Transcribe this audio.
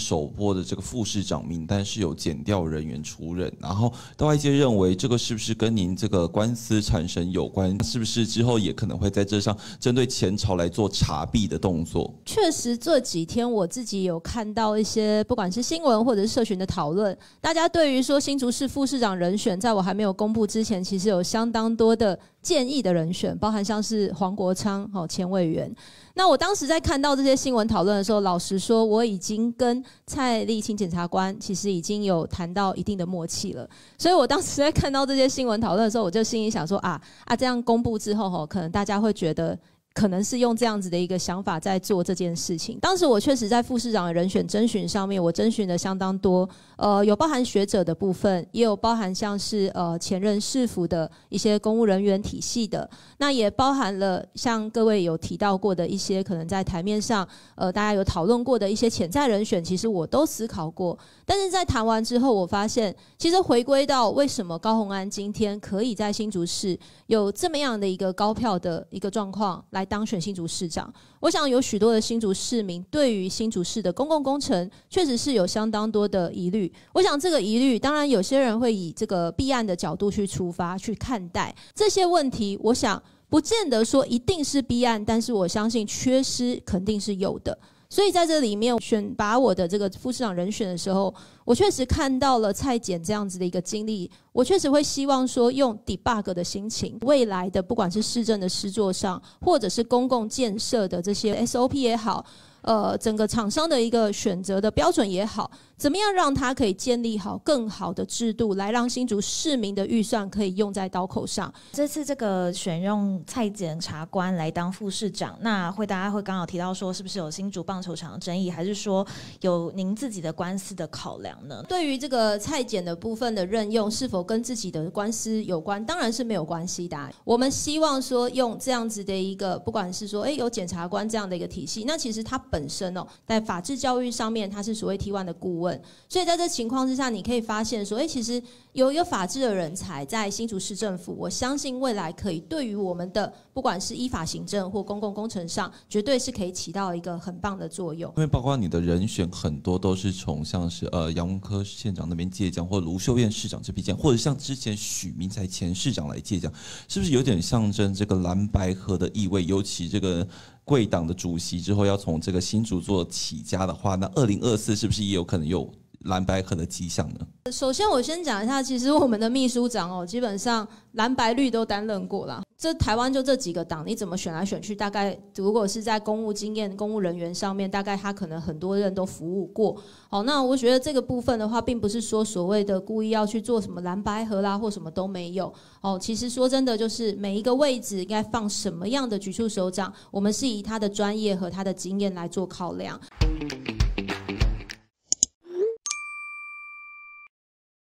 首播的这个副市长名单是有减掉人员出任，然后外界认为这个是不是跟您这个官司产生有关？是不是之后也可能会在这上针对前朝来做查弊的动作？确实，这几天我自己有看到一些，不管是新闻或者是社群的讨论，大家对于说新竹市副市长人选，在我还没有公布之前，其实有相当多的。建议的人选，包含像是黄国昌哦、前委员。那我当时在看到这些新闻讨论的时候，老实说，我已经跟蔡立青检察官其实已经有谈到一定的默契了。所以我当时在看到这些新闻讨论的时候，我就心里想说啊啊，这样公布之后吼，可能大家会觉得。可能是用这样子的一个想法在做这件事情。当时我确实在副市长人选征询上面，我征询的相当多，呃，有包含学者的部分，也有包含像是呃前任市府的一些公务人员体系的，那也包含了像各位有提到过的一些可能在台面上呃大家有讨论过的一些潜在人选，其实我都思考过。但是在谈完之后，我发现其实回归到为什么高鸿安今天可以在新竹市有这么样的一个高票的一个状况来。来当选新竹市长，我想有许多的新竹市民对于新竹市的公共工程确实是有相当多的疑虑。我想这个疑虑，当然有些人会以这个弊案的角度去出发去看待这些问题。我想不见得说一定是弊案，但是我相信缺失肯定是有的。所以在这里面选拔我的这个副市长人选的时候。我确实看到了蔡检这样子的一个经历，我确实会希望说用 debug 的心情，未来的不管是市政的施作上，或者是公共建设的这些 SOP 也好，呃，整个厂商的一个选择的标准也好，怎么样让它可以建立好更好的制度，来让新竹市民的预算可以用在刀口上。这次这个选用蔡检察官来当副市长，那会大家会刚好提到说，是不是有新竹棒球场争议，还是说有您自己的官司的考量？对于这个菜检的部分的任用，是否跟自己的官司有关？当然是没有关系的。我们希望说用这样子的一个，不管是说哎有检察官这样的一个体系，那其实它本身哦，在法治教育上面，它是所谓 T one 的顾问。所以在这情况之下，你可以发现说，哎，其实有一个法治的人才在新竹市政府，我相信未来可以对于我们的不管是依法行政或公共工程上，绝对是可以起到一个很棒的作用。因为包括你的人选，很多都是从像是呃。杨文科县长那边借奖，或卢秀燕市长这批奖，或者像之前许明才前市长来借奖，是不是有点象征这个蓝白河的意味？尤其这个贵党的主席之后要从这个新主座起家的话，那二零二四是不是也有可能有蓝白河的迹象呢？首先，我先讲一下，其实我们的秘书长哦，基本上蓝白绿都担任过了。这台湾就这几个党，你怎么选来选去？大概如果是在公务经验、公务人员上面，大概他可能很多人都服务过。好，那我觉得这个部分的话，并不是说所谓的故意要去做什么蓝白合啦，或什么都没有。哦，其实说真的，就是每一个位置应该放什么样的局处首长，我们是以他的专业和他的经验来做考量。